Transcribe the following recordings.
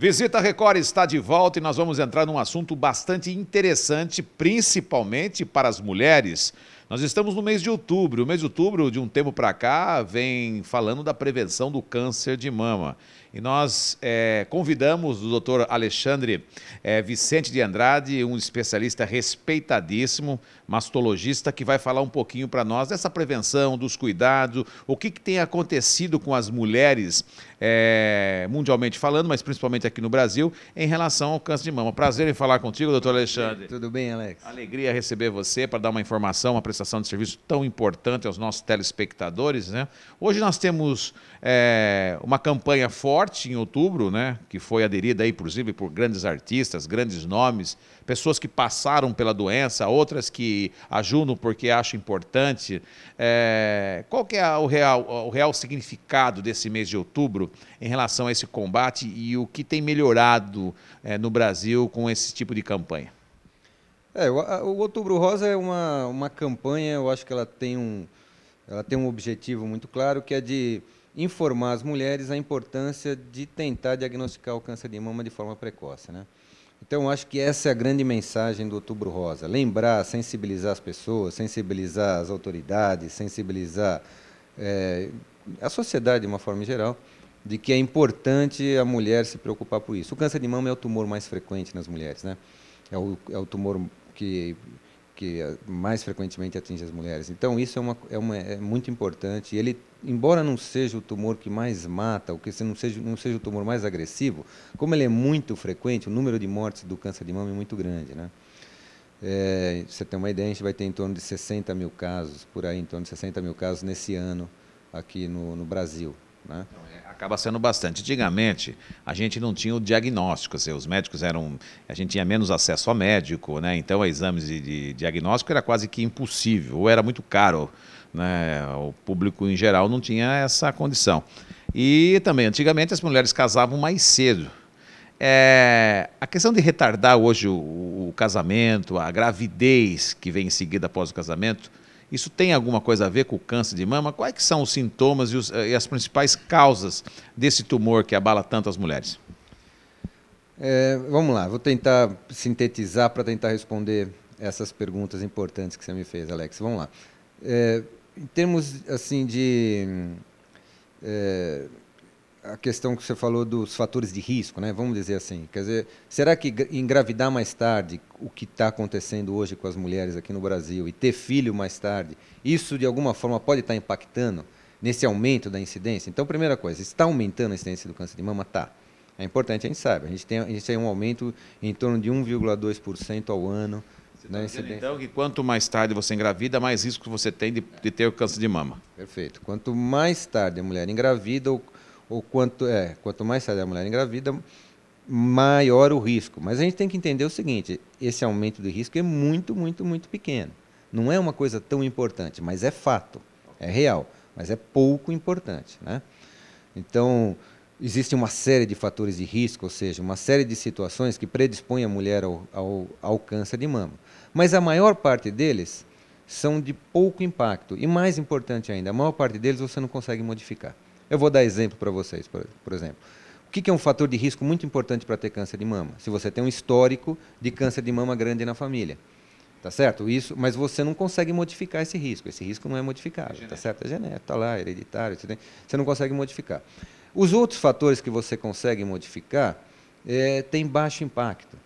Visita Record está de volta e nós vamos entrar num assunto bastante interessante, principalmente para as mulheres. Nós estamos no mês de outubro. O mês de outubro, de um tempo para cá, vem falando da prevenção do câncer de mama. E nós é, convidamos o doutor Alexandre é, Vicente de Andrade, um especialista respeitadíssimo, mastologista, que vai falar um pouquinho para nós dessa prevenção, dos cuidados, o que, que tem acontecido com as mulheres, é, mundialmente falando, mas principalmente aqui no Brasil, em relação ao câncer de mama. Prazer em falar contigo, doutor Alexandre. Tudo bem, Alex? Alegria receber você para dar uma informação, uma prestação prestação de serviço tão importante aos nossos telespectadores. Né? Hoje nós temos é, uma campanha forte em outubro, né? que foi aderida, aí, inclusive, por grandes artistas, grandes nomes, pessoas que passaram pela doença, outras que ajudam porque acham importante. É, qual que é o real, o real significado desse mês de outubro em relação a esse combate e o que tem melhorado é, no Brasil com esse tipo de campanha? É, o, o Outubro Rosa é uma, uma campanha, eu acho que ela tem, um, ela tem um objetivo muito claro, que é de informar as mulheres a importância de tentar diagnosticar o câncer de mama de forma precoce. Né? Então, acho que essa é a grande mensagem do Outubro Rosa: lembrar, sensibilizar as pessoas, sensibilizar as autoridades, sensibilizar é, a sociedade de uma forma geral, de que é importante a mulher se preocupar por isso. O câncer de mama é o tumor mais frequente nas mulheres, né? É o, é o tumor que que mais frequentemente atinge as mulheres. Então isso é, uma, é, uma, é muito importante. Ele, embora não seja o tumor que mais mata, ou que não seja, não seja o tumor mais agressivo, como ele é muito frequente, o número de mortes do câncer de mama é muito grande, né? É, você tem uma ideia, a gente vai ter em torno de 60 mil casos, por aí, em torno de 60 mil casos nesse ano aqui no, no Brasil. Né? Acaba sendo bastante. Antigamente, a gente não tinha o diagnóstico, assim, os médicos eram. A gente tinha menos acesso a médico, né? então, exames de, de diagnóstico era quase que impossível, ou era muito caro. Né? O público em geral não tinha essa condição. E também, antigamente, as mulheres casavam mais cedo. É, a questão de retardar hoje o, o, casamento, a gravidez que vem em seguida após o casamento, isso tem alguma coisa a ver com o câncer de mama? Quais que são os sintomas e, os, eh, e as principais causas desse tumor que abala tanto as mulheres? É, vamos lá, vou tentar sintetizar para tentar responder essas perguntas importantes que você me fez, Alex. Vamos lá. É, em termos assim de é, a questão que você falou dos fatores de risco, né? Vamos dizer assim, quer dizer, será que engravidar mais tarde, o que está acontecendo hoje com as mulheres aqui no Brasil e ter filho mais tarde, isso de alguma forma pode estar tá impactando nesse aumento da incidência? Então, primeira coisa, está aumentando a incidência do câncer de mama, tá? É importante a gente sabe, a gente tem, a gente tem um aumento em torno de 1,2% ao ano. Você incidência. tá dizendo, então que quanto mais tarde você engravida, mais risco você tem de, de ter o câncer de mama. Perfeito. Quanto mais tarde a mulher engravida, ou quanto, é, quanto mais sai a mulher engravida, maior o risco. Mas a gente tem que entender o seguinte: esse aumento do risco é muito, muito, muito pequeno. Não é uma coisa tão importante, mas é fato, é real, mas é pouco importante. Né? Então, existe uma série de fatores de risco, ou seja, uma série de situações que predispõem a mulher ao, ao, ao câncer de mama. Mas a maior parte deles são de pouco impacto. E mais importante ainda, a maior parte deles você não consegue modificar. Eu vou dar exemplo para vocês, por, por exemplo. O que, que é um fator de risco muito importante para ter câncer de mama? Se você tem um histórico de câncer de mama grande na família. Tá certo? Isso, mas você não consegue modificar esse risco. Esse risco não é modificado, é tá certo? É genético, está lá, hereditário, você, tem, você não consegue modificar. Os outros fatores que você consegue modificar é, eh, têm baixo impacto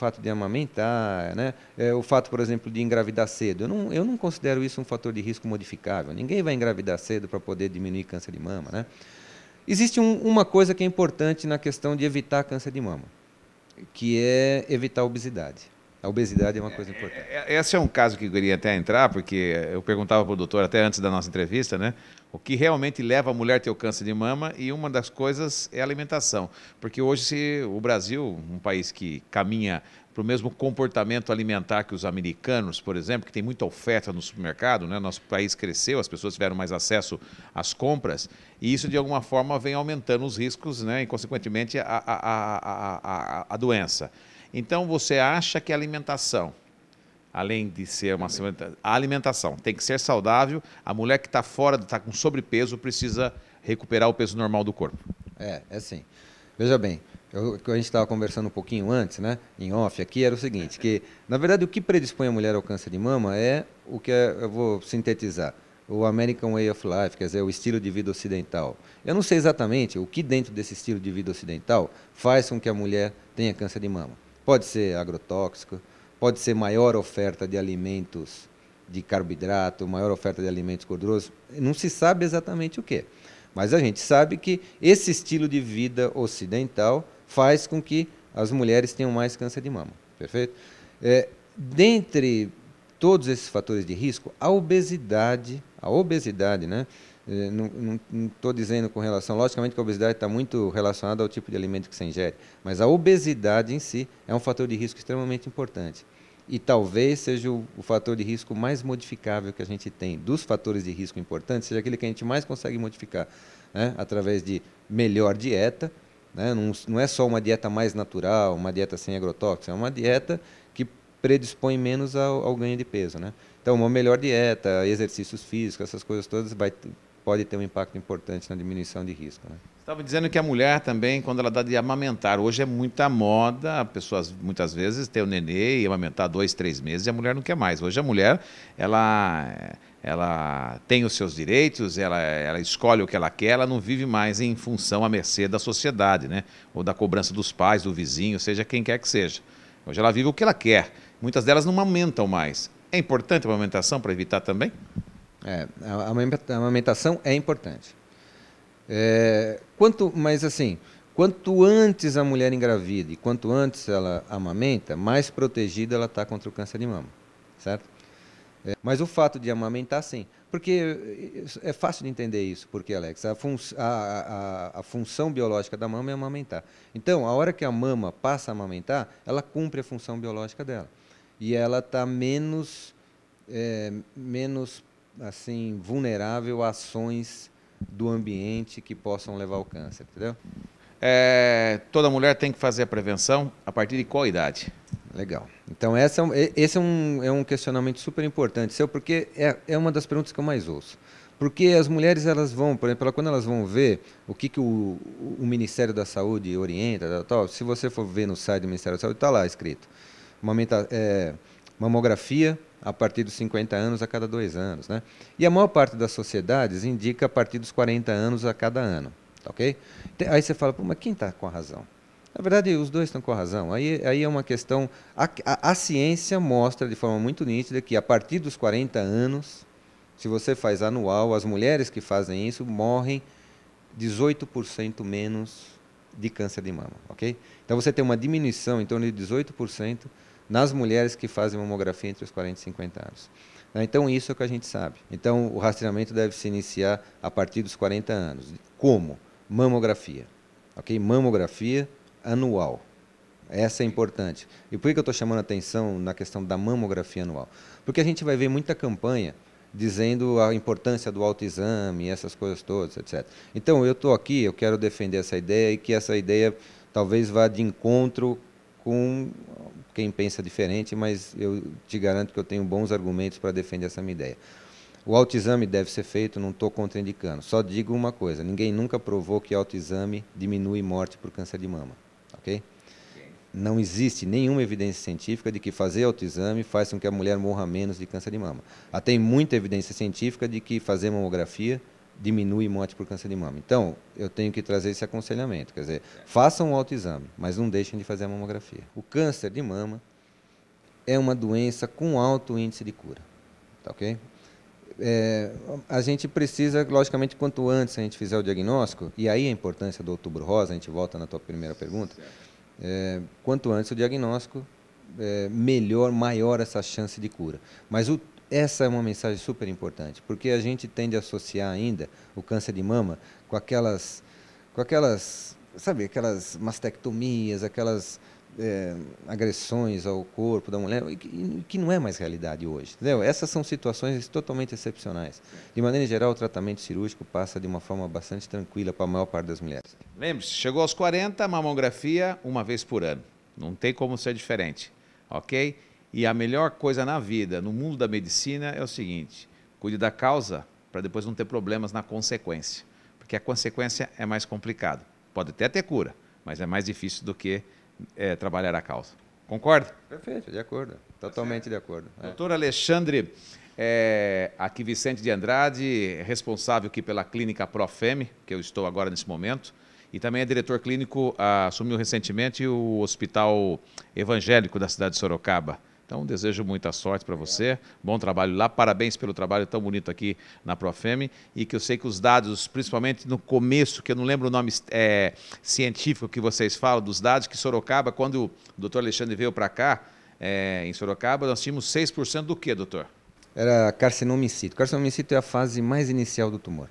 fato de amamentar, né? É, o fato, por exemplo, de engravidar cedo. Eu não, eu não considero isso um fator de risco modificável. Ninguém vai engravidar cedo para poder diminuir câncer de mama. Né? Existe um, uma coisa que é importante na questão de evitar câncer de mama, que é evitar obesidade. A obesidade é uma coisa é, importante. É, é, esse é um caso que eu queria até entrar, porque eu perguntava para o doutor até antes da nossa entrevista, né? O que realmente leva a mulher a ter o câncer de mama e uma das coisas é a alimentação. Porque hoje se o Brasil, um país que caminha para o mesmo comportamento alimentar que os americanos, por exemplo, que tem muita oferta no supermercado, né? nosso país cresceu, as pessoas tiveram mais acesso às compras, e isso de alguma forma vem aumentando os riscos né? e, consequentemente, a, a, a, a, a doença. Então você acha que a alimentação, além de ser uma a alimentação, tem que ser saudável. A mulher que está fora, está com sobrepeso, precisa recuperar o peso normal do corpo. É, é assim. Veja bem, o que a gente estava conversando um pouquinho antes, né, em off aqui, era o seguinte, que na verdade o que predispõe a mulher ao câncer de mama é o que é, eu vou sintetizar, o American Way of Life, quer dizer, o estilo de vida ocidental. Eu não sei exatamente o que dentro desse estilo de vida ocidental faz com que a mulher tenha câncer de mama. Pode ser agrotóxico, pode ser maior oferta de alimentos de carboidrato, maior oferta de alimentos gordurosos. Não se sabe exatamente o que. Mas a gente sabe que esse estilo de vida ocidental faz com que as mulheres tenham mais câncer de mama. Perfeito? É, dentre todos esses fatores de risco, a obesidade, a obesidade, né? É, não estou dizendo com relação. Logicamente que a obesidade está muito relacionada ao tipo de alimento que se ingere, mas a obesidade em si é um fator de risco extremamente importante. E talvez seja o, o fator de risco mais modificável que a gente tem. Dos fatores de risco importantes, seja aquele que a gente mais consegue modificar né? através de melhor dieta. Né? Não, não é só uma dieta mais natural, uma dieta sem agrotóxicos, é uma dieta que predispõe menos ao, ao ganho de peso. Né? Então, uma melhor dieta, exercícios físicos, essas coisas todas vai pode ter um impacto importante na diminuição de risco. Né? Estava dizendo que a mulher também, quando ela dá de amamentar, hoje é muita moda, pessoas muitas vezes têm o nenê e amamentar dois, três meses e a mulher não quer mais. Hoje a mulher, ela, ela tem os seus direitos, ela, ela escolhe o que ela quer, ela não vive mais em função à mercê da sociedade, né? Ou da cobrança dos pais, do vizinho, seja quem quer que seja. Hoje ela vive o que ela quer. Muitas delas não amamentam mais. É importante a amamentação para evitar também? É, a amamentação é importante. É, quanto, mas assim, quanto antes a mulher engravida e quanto antes ela amamenta, mais protegida ela está contra o câncer de mama, certo? É, mas o fato de amamentar, sim. Porque é, é fácil de entender isso, porque, Alex, a, fun a, a, a, função biológica da mama é amamentar. Então, a hora que a mama passa a amamentar, ela cumpre a função biológica dela. E ela está menos, é, menos assim vulnerável a ações do ambiente que possam levar ao câncer, entendeu? É, toda mulher tem que fazer a prevenção a partir de qual idade? Legal. Então, essa, é esse é um, é um questionamento super importante seu, porque é, é uma das perguntas que eu mais ouço. Porque as mulheres, elas vão, por exemplo, quando elas vão ver o que, que o, o Ministério da Saúde orienta, tal, se você for ver no site do Ministério da Saúde, está lá escrito. Uma, é, mamografia, a partir dos 50 anos a cada dois anos. Né? E a maior parte das sociedades indica a partir dos 40 anos a cada ano. Tá ok? Aí você fala, mas quem está com a razão? Na verdade, os dois estão com a razão. Aí, aí é uma questão. A, a, a, ciência mostra de forma muito nítida que a partir dos 40 anos, se você faz anual, as mulheres que fazem isso morrem 18% menos de câncer de mama. ok? Então você tem uma diminuição em torno de 18% nas mulheres que fazem mamografia entre os 40 e 50 anos. Né? Então, isso é o que a gente sabe. Então, o rastreamento deve se iniciar a partir dos 40 anos. Como? Mamografia. Ok? Mamografia anual. Essa é importante. E por que eu estou chamando a atenção na questão da mamografia anual? Porque a gente vai ver muita campanha dizendo a importância do autoexame, essas coisas todas, etc. Então, eu estou aqui, eu quero defender essa ideia e que essa ideia talvez vá de encontro com quem pensa diferente, mas eu te garanto que eu tenho bons argumentos para defender essa minha ideia. O autoexame deve ser feito, não estou contraindicando. Só digo uma coisa: ninguém nunca provou que autoexame diminui morte por câncer de mama. Ok? Não existe nenhuma evidência científica de que fazer autoexame faz com que a mulher morra menos de câncer de mama. Há tem muita evidência científica de que fazer mamografia diminui morte por câncer de mama. Então, eu tenho que trazer esse aconselhamento, quer dizer, façam um autoexame, mas não deixem de fazer a mamografia. O câncer de mama é uma doença com alto índice de cura, tá ok? É, a gente precisa, logicamente, quanto antes a gente fizer o diagnóstico, e aí a importância do outubro rosa, a gente volta na tua primeira pergunta, é, quanto antes o diagnóstico, é, melhor, maior essa chance de cura. Mas o, essa é uma mensagem super importante, porque a gente tende a associar ainda o câncer de mama com aquelas, com aquelas, sabe, aquelas mastectomias, aquelas é, agressões ao corpo da mulher, que, que não é mais realidade hoje. Entendeu? Essas são situações totalmente excepcionais. De maneira geral, o tratamento cirúrgico passa de uma forma bastante tranquila para a maior parte das mulheres. Lembre-se, chegou aos 40, mamografia uma vez por ano. Não tem como ser diferente, ok? E a melhor coisa na vida, no mundo da medicina, é o seguinte: cuide da causa para depois não ter problemas na consequência. Porque a consequência é mais complicada. Pode até ter cura, mas é mais difícil do que é, trabalhar a causa. Concorda? Perfeito, de acordo. Tá totalmente de acordo. É. Doutor Alexandre, é, aqui Vicente de Andrade, responsável aqui pela clínica Profeme, que eu estou agora nesse momento, e também é diretor clínico, ah, assumiu recentemente o Hospital Evangélico da cidade de Sorocaba. Então, desejo muita sorte para você, bom trabalho lá, parabéns pelo trabalho tão bonito aqui na Profeme e que eu sei que os dados, principalmente no começo, que eu não lembro o nome é, científico que vocês falam, dos dados que Sorocaba, quando o doutor Alexandre veio para cá, é, em Sorocaba, nós tínhamos 6% do que, doutor? Era carcinoma in situ. Carcinoma in situ é a fase mais inicial do tumor.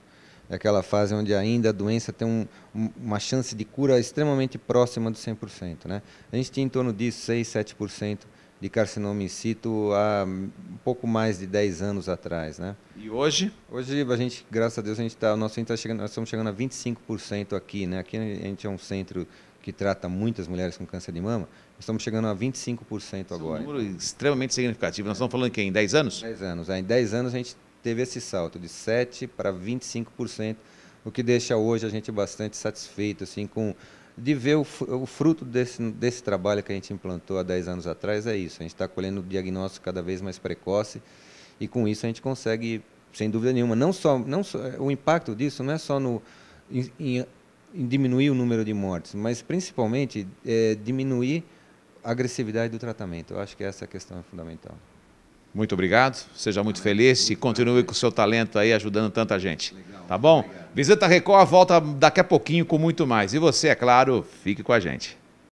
É aquela fase onde ainda a doença tem um, uma chance de cura extremamente próxima do 100%. Né? A gente tinha em torno disso 6, 7% de carcinoma in situ há um pouco mais de 10 anos atrás, né? E hoje? Hoje a gente, graças a Deus, a gente tá, nosso nós, tá chegando, nós estamos chegando a 25% aqui, né? Aqui a gente é um centro que trata muitas mulheres com câncer de mama, estamos chegando a 25% agora. É um número então. extremamente significativo. Nós estamos falando que em 10 anos? 10 anos. Em 10 anos a gente teve esse salto de 7 para 25%, o que deixa hoje a gente bastante satisfeito assim com de ver o, o fruto desse, desse trabalho que a gente implantou há 10 anos atrás é isso. A gente está colhendo diagnóstico cada vez mais precoce e com isso a gente consegue, sem dúvida nenhuma, não só, não só o impacto disso não é só no em, em, em diminuir o número de mortes, mas principalmente é, diminuir a agressividade do tratamento. Eu acho que essa é a questão fundamental. Muito obrigado, seja muito feliz e continue com o seu talento aí ajudando tanta gente. Tá bom? Visita Record, volta daqui a pouquinho com muito mais. E você, é claro, fique com a gente.